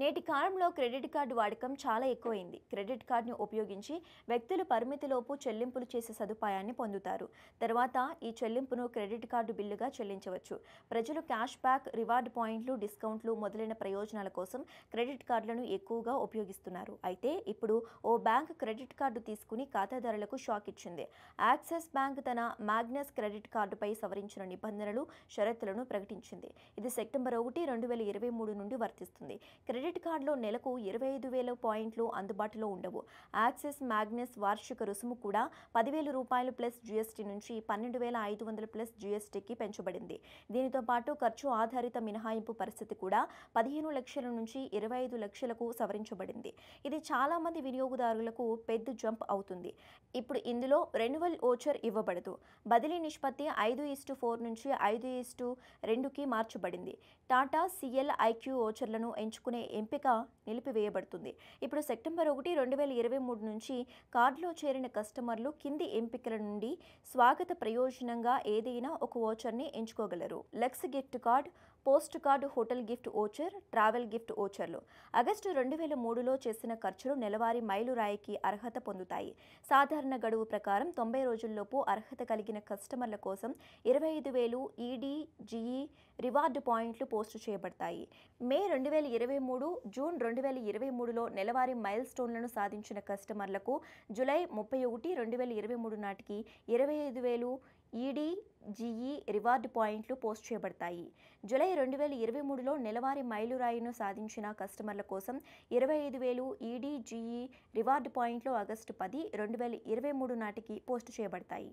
నేటి కాలంలో credit card వాడకం చాలా ఎక్కువైంది క్రెడిట్ కార్డును ఉపయోగించి వ్యక్తులు పరిమితిలోపు చెల్లింపులు చేసే సదుపాయాన్ని పొందుతారు తర్వాత ఈ చెల్లింపును క్రెడిట్ కార్డు బిల్లుగా చెల్లించవచ్చు ప్రజలు క్యాష్ బ్యాక్ రివార్డ్ పాయింట్లు డిస్కౌంట్లు మొదలైన ప్రయోజనాల కోసం క్రెడిట్ కార్డులను ఎక్కువగా ఉపయోగిస్తున్నారు అయితే ఇప్పుడు ఓ బ్యాంక్ క్రెడిట్ కార్డు తీసుకుని ఖాతాదారులకు షాక్ ఇచ్చింది యాక్సిస్ బ్యాంక్ తన మ్యాగ్నస్ క్రెడిట్ కార్డుపై సవరించిన నిబంధనలు షరతులను ప్రకటించింది ఇది సెప్టెంబర్ ఒకటి రెండు వేల ఇరవై మూడు నుండి వర్తిస్తుంది క్రెడిట్ క్రెడిట్ కార్డులో నెలకు ఇరవై ఐదు వేల పాయింట్లు అందుబాటులో ఉండవు యాక్సిస్ మ్యాగ్నెస్ వార్షిక రుసుము కూడా పదివేల రూపాయలు ప్లస్ జీఎస్టీ నుంచి పన్నెండు వేల ఐదు వందల ప్లస్ జీఎస్టీకి పెంచబడింది దీనితో పాటు ఖర్చు ఆధారిత మినహాయింపు పరిస్థితి కూడా పదిహేను లక్షల నుంచి ఇరవై ఐదు లక్షలకు సవరించబడింది ఇది చాలామంది వినియోగదారులకు పెద్ద జంప్ అవుతుంది ఇప్పుడు ఇందులో రెన్యువల్ ఓచర్ ఇవ్వబడదు బదిలీ నిష్పత్తి ఐదు ఈస్టు ఫోర్ నుంచి ఐదు ఈస్టు రెండుకి మార్చబడింది టాటా సిఎల్ ఐక్యూ ఓచర్లను ఎంచుకునే ఎంపిక నిలిపివేయబడుతుంది ఇప్పుడు సెప్టెంబర్ ఒకటి రెండు వేల ఇరవై మూడు నుంచి కార్డులో చేరిన కస్టమర్లు కింది ఎంపికల నుండి స్వాగత ప్రయోజనంగా ఏదైనా ఒక ఓచర్ని ఎంచుకోగలరు Luxe gift card post card hotel gift voucher travel gift ఓచర్లు ఆగస్టు రెండు వేల మూడులో చేసిన ఖర్చులు నెలవారీ మైలురాయికి అర్హత పొందుతాయి సాధారణ గడువు ప్రకారం తొంభై రోజుల్లోపు అర్హత కలిగిన కస్టమర్ల కోసం ఇరవై ఐదు వేలు ఈడీ జీఈ రివార్డు పాయింట్లు పోస్టు చేయబడతాయి మే రెండు వేల ఇరవై మూడు జూన్ రెండు వేల ఇరవై మూడులో నెలవారీ మైల్ స్టోన్లను సాధించిన కస్టమర్లకు జులై ముప్పై ఒకటి రెండు వేల ఇరవై మూడు నాటికి ఇరవై ఐదు వేలు ఈడీ జీఈ రివార్డు పాయింట్లు పోస్ట్ చేయబడతాయి జులై రెండు వేల ఇరవై మూడులో నెలవారీ మైలురాయిను సాధించిన కస్టమర్ల కోసం ఇరవై ఐదు వేలు ఈడీ జీఈ రివార్డు పాయింట్లు ఆగస్టు పది రెండు వేల ఇరవై మూడు నాటికి పోస్ట్ చేయబడతాయి